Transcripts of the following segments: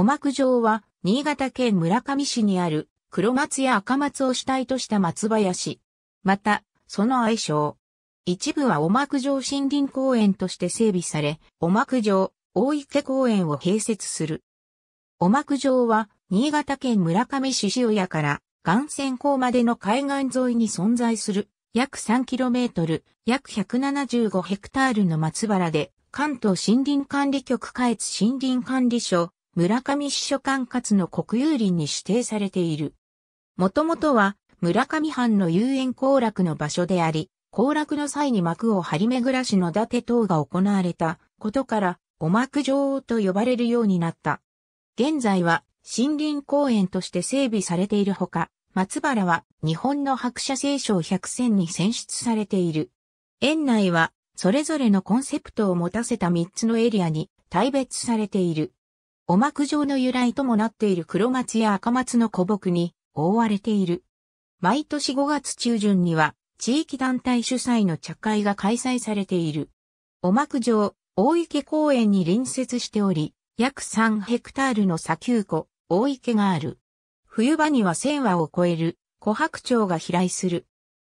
お幕場は、新潟県村上市にある、黒松や赤松を主体とした松林。また、その愛称。一部はお幕場森林公園として整備され、お幕場、大池公園を併設する。お幕場は、新潟県村上市塩屋から、岩泉港までの海岸沿いに存在する、約 3km、約175ヘクタールの松原で、関東森林管理局下越森林管理所、村上秘書管轄の国有林に指定されている。もともとは村上藩の遊園行楽の場所であり、行楽の際に幕を張り巡らしの伊達等が行われたことから、お幕王と呼ばれるようになった。現在は森林公園として整備されているほか、松原は日本の白車聖書100選に選出されている。園内はそれぞれのコンセプトを持たせた3つのエリアに大別されている。お幕状の由来ともなっている黒松や赤松の古木に覆われている。毎年5月中旬には地域団体主催の茶会が開催されている。お幕城、大池公園に隣接しており、約3ヘクタールの砂丘湖、大池がある。冬場には1000羽を超える琥珀町が飛来する。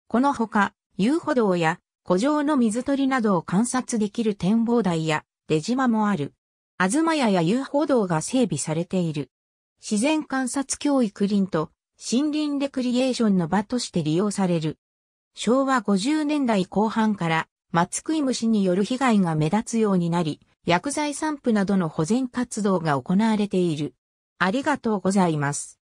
このほか、遊歩道や古城の水鳥などを観察できる展望台や出島もある。東屋や遊歩道が整備されている。自然観察教育林と森林レクリエーションの場として利用される。昭和50年代後半から松食い虫による被害が目立つようになり、薬剤散布などの保全活動が行われている。ありがとうございます。